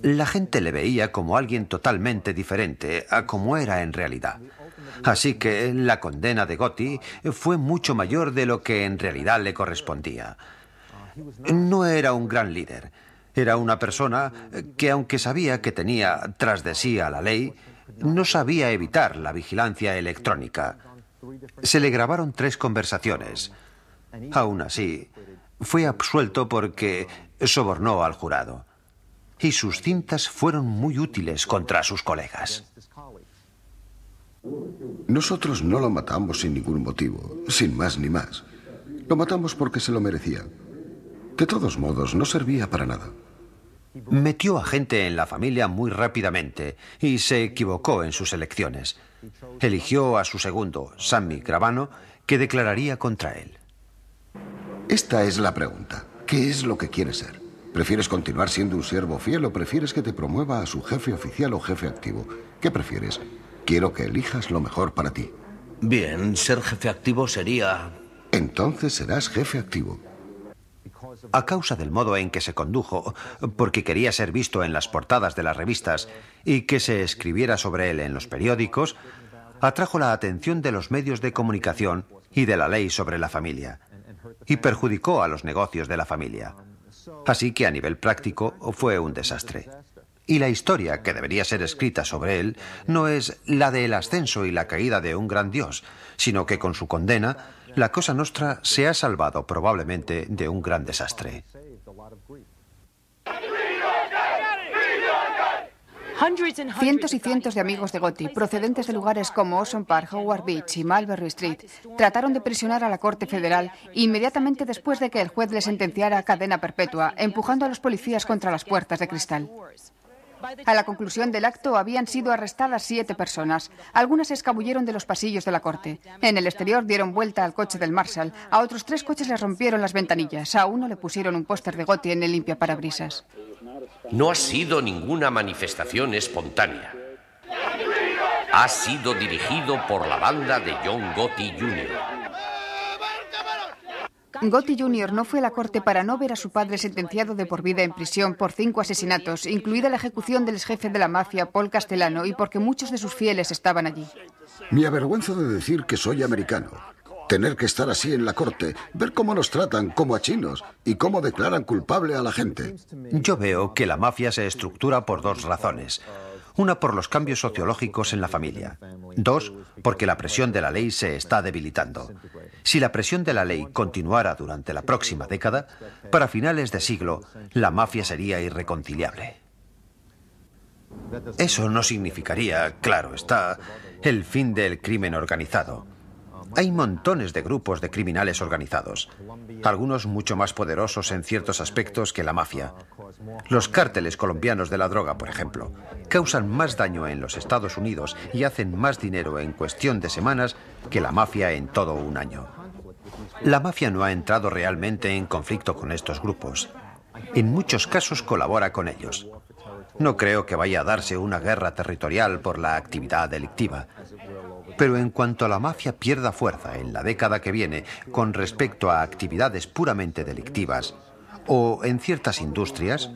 La gente le veía como alguien totalmente diferente a como era en realidad. Así que la condena de Gotti fue mucho mayor de lo que en realidad le correspondía. No era un gran líder. Era una persona que, aunque sabía que tenía tras de sí a la ley, no sabía evitar la vigilancia electrónica. Se le grabaron tres conversaciones. Aún así, fue absuelto porque sobornó al jurado y sus cintas fueron muy útiles contra sus colegas. Nosotros no lo matamos sin ningún motivo, sin más ni más. Lo matamos porque se lo merecía. De todos modos, no servía para nada. Metió a gente en la familia muy rápidamente y se equivocó en sus elecciones. Eligió a su segundo, Sammy Gravano, que declararía contra él. Esta es la pregunta. ¿Qué es lo que quiere ser? ¿Prefieres continuar siendo un siervo fiel o prefieres que te promueva a su jefe oficial o jefe activo? ¿Qué prefieres? Quiero que elijas lo mejor para ti. Bien, ser jefe activo sería... Entonces serás jefe activo. A causa del modo en que se condujo, porque quería ser visto en las portadas de las revistas y que se escribiera sobre él en los periódicos, atrajo la atención de los medios de comunicación y de la ley sobre la familia, y perjudicó a los negocios de la familia. Así que a nivel práctico fue un desastre. Y la historia que debería ser escrita sobre él no es la del ascenso y la caída de un gran dios, sino que con su condena, la Cosa nuestra se ha salvado probablemente de un gran desastre. Cientos y cientos de amigos de Gotti, procedentes de lugares como Ocean Park, Howard Beach y Mulberry Street, trataron de presionar a la Corte Federal inmediatamente después de que el juez le sentenciara a cadena perpetua, empujando a los policías contra las puertas de cristal. A la conclusión del acto habían sido arrestadas siete personas. Algunas se escabulleron de los pasillos de la corte. En el exterior dieron vuelta al coche del Marshall. A otros tres coches les rompieron las ventanillas. A uno le pusieron un póster de Gotti en el parabrisas. No ha sido ninguna manifestación espontánea. Ha sido dirigido por la banda de John Gotti Jr. Gotti Jr. no fue a la corte para no ver a su padre sentenciado de por vida en prisión por cinco asesinatos, incluida la ejecución del jefe de la mafia, Paul Castellano, y porque muchos de sus fieles estaban allí. Me avergüenza de decir que soy americano, Tener que estar así en la corte, ver cómo nos tratan como a chinos y cómo declaran culpable a la gente. Yo veo que la mafia se estructura por dos razones. Una por los cambios sociológicos en la familia. Dos, porque la presión de la ley se está debilitando. Si la presión de la ley continuara durante la próxima década, para finales de siglo, la mafia sería irreconciliable. Eso no significaría, claro está, el fin del crimen organizado hay montones de grupos de criminales organizados, algunos mucho más poderosos en ciertos aspectos que la mafia. Los cárteles colombianos de la droga, por ejemplo, causan más daño en los Estados Unidos y hacen más dinero en cuestión de semanas que la mafia en todo un año. La mafia no ha entrado realmente en conflicto con estos grupos. En muchos casos colabora con ellos. No creo que vaya a darse una guerra territorial por la actividad delictiva. Pero en cuanto a la mafia pierda fuerza en la década que viene con respecto a actividades puramente delictivas o en ciertas industrias,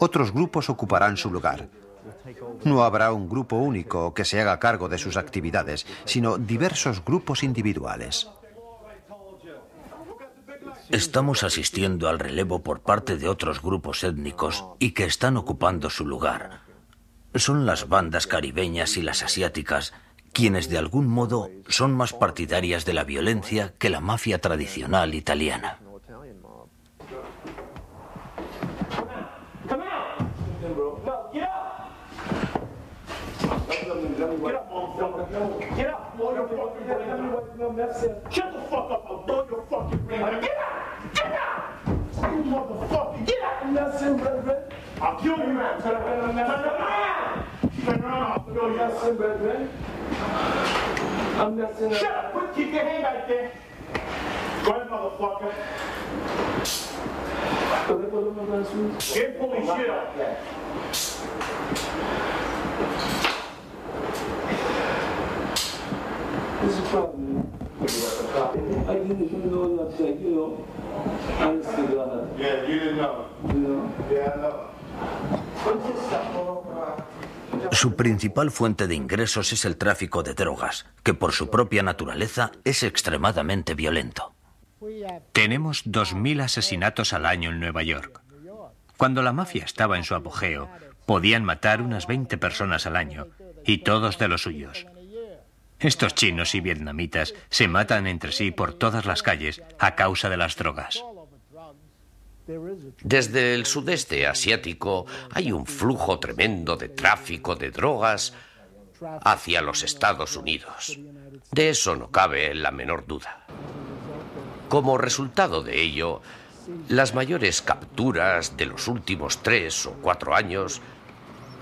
otros grupos ocuparán su lugar. No habrá un grupo único que se haga cargo de sus actividades, sino diversos grupos individuales. Estamos asistiendo al relevo por parte de otros grupos étnicos y que están ocupando su lugar. Son las bandas caribeñas y las asiáticas quienes de algún modo son más partidarias de la violencia que la mafia tradicional italiana. I'm not saying Shut up, put, keep your hand right there. Go ahead, motherfucker. Get pulling shit up. This is problem. I didn't even know that, you know. Honestly, God. Yeah, you didn't know. You know? Yeah, I know. Su principal fuente de ingresos es el tráfico de drogas, que por su propia naturaleza es extremadamente violento. Tenemos 2.000 asesinatos al año en Nueva York. Cuando la mafia estaba en su apogeo, podían matar unas 20 personas al año, y todos de los suyos. Estos chinos y vietnamitas se matan entre sí por todas las calles a causa de las drogas. Desde el sudeste asiático hay un flujo tremendo de tráfico de drogas hacia los Estados Unidos. De eso no cabe la menor duda. Como resultado de ello, las mayores capturas de los últimos tres o cuatro años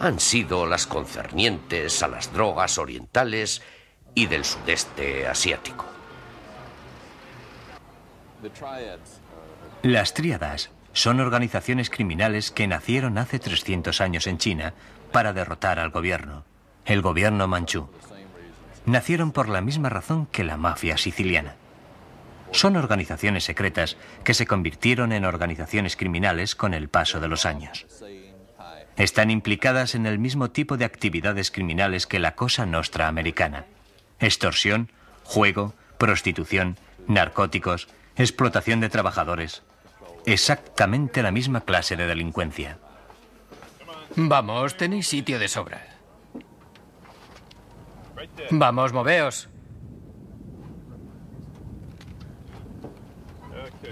han sido las concernientes a las drogas orientales y del sudeste asiático. Las tríadas son organizaciones criminales que nacieron hace 300 años en China para derrotar al gobierno, el gobierno manchú. Nacieron por la misma razón que la mafia siciliana. Son organizaciones secretas que se convirtieron en organizaciones criminales con el paso de los años. Están implicadas en el mismo tipo de actividades criminales que la Cosa Nostra americana. Extorsión, juego, prostitución, narcóticos, explotación de trabajadores, Exactamente la misma clase de delincuencia. Vamos, tenéis sitio de sobra. Vamos, moveos.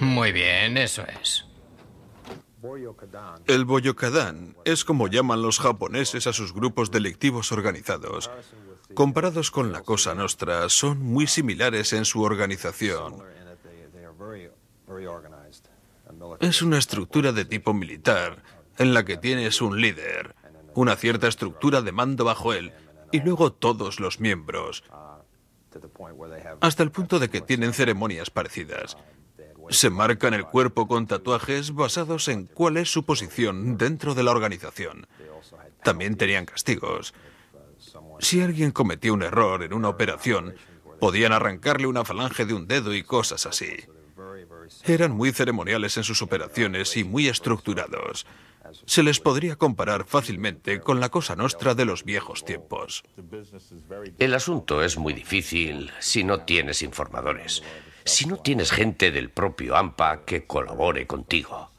Muy bien, eso es. El Boyocadán es como llaman los japoneses a sus grupos delictivos organizados. Comparados con la Cosa nuestra, son muy similares en su organización. Es una estructura de tipo militar en la que tienes un líder, una cierta estructura de mando bajo él y luego todos los miembros, hasta el punto de que tienen ceremonias parecidas. Se marcan el cuerpo con tatuajes basados en cuál es su posición dentro de la organización. También tenían castigos. Si alguien cometía un error en una operación, podían arrancarle una falange de un dedo y cosas así. Eran muy ceremoniales en sus operaciones y muy estructurados. Se les podría comparar fácilmente con la cosa nuestra de los viejos tiempos. El asunto es muy difícil si no tienes informadores, si no tienes gente del propio AMPA que colabore contigo.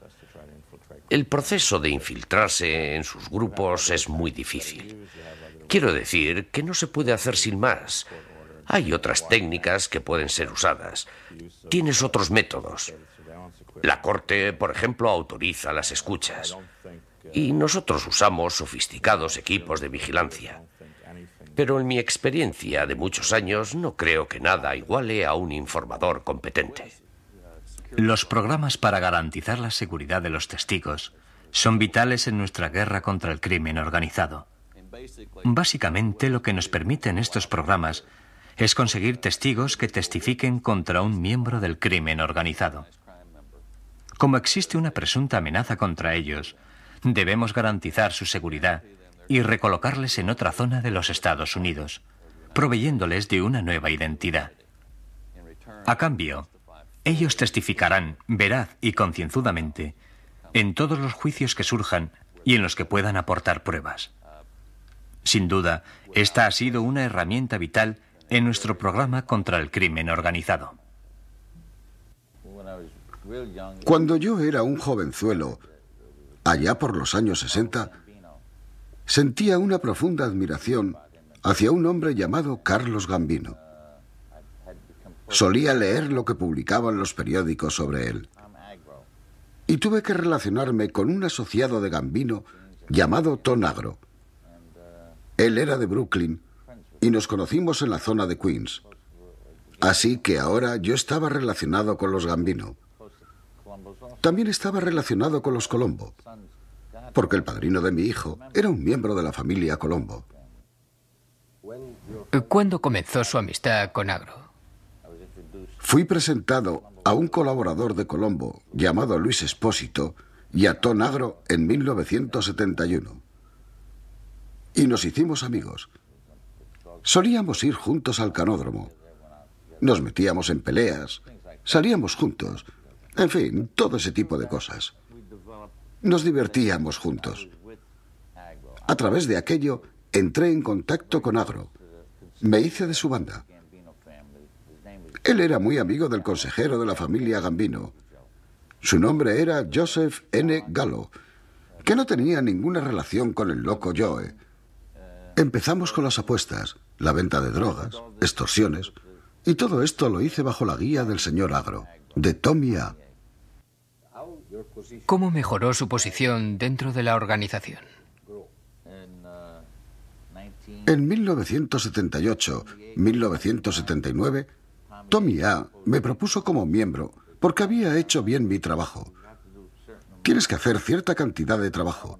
El proceso de infiltrarse en sus grupos es muy difícil. Quiero decir que no se puede hacer sin más. Hay otras técnicas que pueden ser usadas. Tienes otros métodos. La Corte, por ejemplo, autoriza las escuchas. Y nosotros usamos sofisticados equipos de vigilancia. Pero en mi experiencia de muchos años no creo que nada iguale a un informador competente. Los programas para garantizar la seguridad de los testigos son vitales en nuestra guerra contra el crimen organizado. Básicamente lo que nos permiten estos programas es conseguir testigos que testifiquen contra un miembro del crimen organizado. Como existe una presunta amenaza contra ellos, debemos garantizar su seguridad y recolocarles en otra zona de los Estados Unidos, proveyéndoles de una nueva identidad. A cambio, ellos testificarán veraz y concienzudamente en todos los juicios que surjan y en los que puedan aportar pruebas. Sin duda, esta ha sido una herramienta vital en nuestro programa contra el crimen organizado. Cuando yo era un jovenzuelo, allá por los años 60, sentía una profunda admiración hacia un hombre llamado Carlos Gambino. Solía leer lo que publicaban los periódicos sobre él. Y tuve que relacionarme con un asociado de Gambino llamado Tonagro. Él era de Brooklyn y nos conocimos en la zona de Queens. Así que ahora yo estaba relacionado con los Gambino. También estaba relacionado con los Colombo, porque el padrino de mi hijo era un miembro de la familia Colombo. ¿Cuándo comenzó su amistad con Agro? Fui presentado a un colaborador de Colombo llamado Luis Espósito y a Ton Agro en 1971. Y nos hicimos amigos. Solíamos ir juntos al canódromo. Nos metíamos en peleas, salíamos juntos, en fin, todo ese tipo de cosas. Nos divertíamos juntos. A través de aquello entré en contacto con Agro. Me hice de su banda. Él era muy amigo del consejero de la familia Gambino. Su nombre era Joseph N. Gallo, que no tenía ninguna relación con el loco Joe. Empezamos con las apuestas la venta de drogas, extorsiones, y todo esto lo hice bajo la guía del señor Agro, de Tommy A. ¿Cómo mejoró su posición dentro de la organización? En 1978, 1979, Tommy A me propuso como miembro porque había hecho bien mi trabajo. Tienes que hacer cierta cantidad de trabajo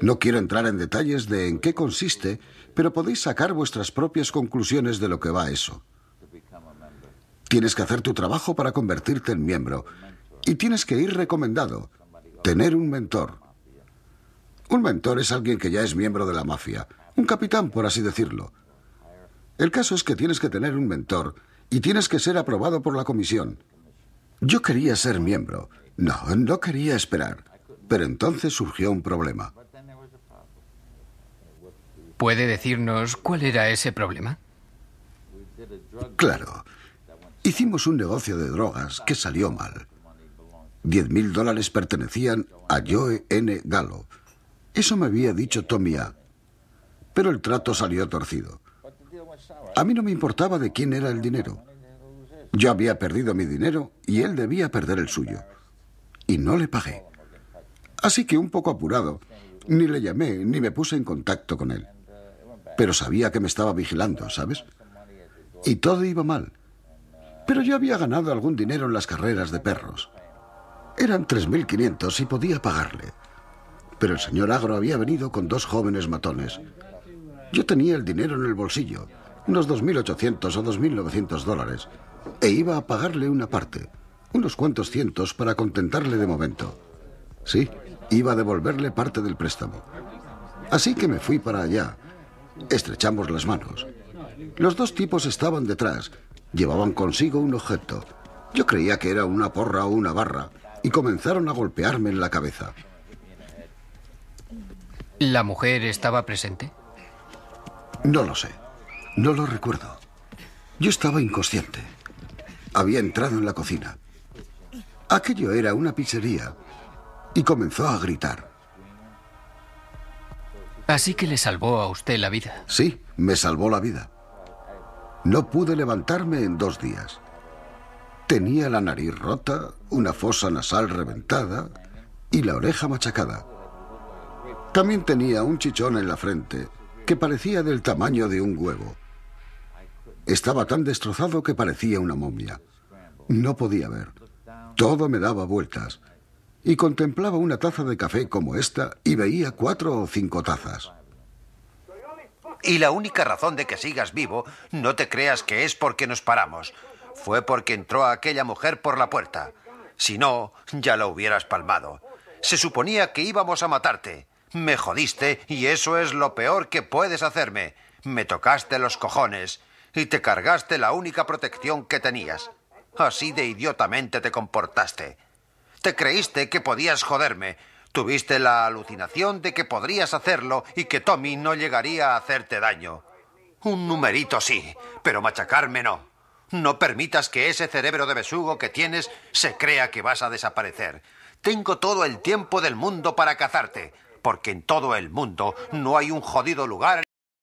no quiero entrar en detalles de en qué consiste, pero podéis sacar vuestras propias conclusiones de lo que va eso. Tienes que hacer tu trabajo para convertirte en miembro y tienes que ir recomendado, tener un mentor. Un mentor es alguien que ya es miembro de la mafia, un capitán, por así decirlo. El caso es que tienes que tener un mentor y tienes que ser aprobado por la comisión. Yo quería ser miembro. No, no quería esperar. Pero entonces surgió un problema. ¿Puede decirnos cuál era ese problema? Claro. Hicimos un negocio de drogas que salió mal. Diez mil dólares pertenecían a Joe N. Gallo. Eso me había dicho Tommy A. Pero el trato salió torcido. A mí no me importaba de quién era el dinero. Yo había perdido mi dinero y él debía perder el suyo. Y no le pagué. Así que un poco apurado, ni le llamé ni me puse en contacto con él pero sabía que me estaba vigilando, ¿sabes? Y todo iba mal. Pero yo había ganado algún dinero en las carreras de perros. Eran 3.500 y podía pagarle. Pero el señor Agro había venido con dos jóvenes matones. Yo tenía el dinero en el bolsillo, unos 2.800 o 2.900 dólares, e iba a pagarle una parte, unos cuantos cientos para contentarle de momento. Sí, iba a devolverle parte del préstamo. Así que me fui para allá, Estrechamos las manos. Los dos tipos estaban detrás. Llevaban consigo un objeto. Yo creía que era una porra o una barra y comenzaron a golpearme en la cabeza. ¿La mujer estaba presente? No lo sé. No lo recuerdo. Yo estaba inconsciente. Había entrado en la cocina. Aquello era una pizzería y comenzó a gritar. Así que le salvó a usted la vida. Sí, me salvó la vida. No pude levantarme en dos días. Tenía la nariz rota, una fosa nasal reventada y la oreja machacada. También tenía un chichón en la frente que parecía del tamaño de un huevo. Estaba tan destrozado que parecía una momia. No podía ver. Todo me daba vueltas y contemplaba una taza de café como esta y veía cuatro o cinco tazas. Y la única razón de que sigas vivo, no te creas que es porque nos paramos. Fue porque entró aquella mujer por la puerta. Si no, ya la hubieras palmado. Se suponía que íbamos a matarte. Me jodiste y eso es lo peor que puedes hacerme. Me tocaste los cojones y te cargaste la única protección que tenías. Así de idiotamente te comportaste. Te creíste que podías joderme. Tuviste la alucinación de que podrías hacerlo y que Tommy no llegaría a hacerte daño. Un numerito sí, pero machacarme no. No permitas que ese cerebro de besugo que tienes se crea que vas a desaparecer. Tengo todo el tiempo del mundo para cazarte, porque en todo el mundo no hay un jodido lugar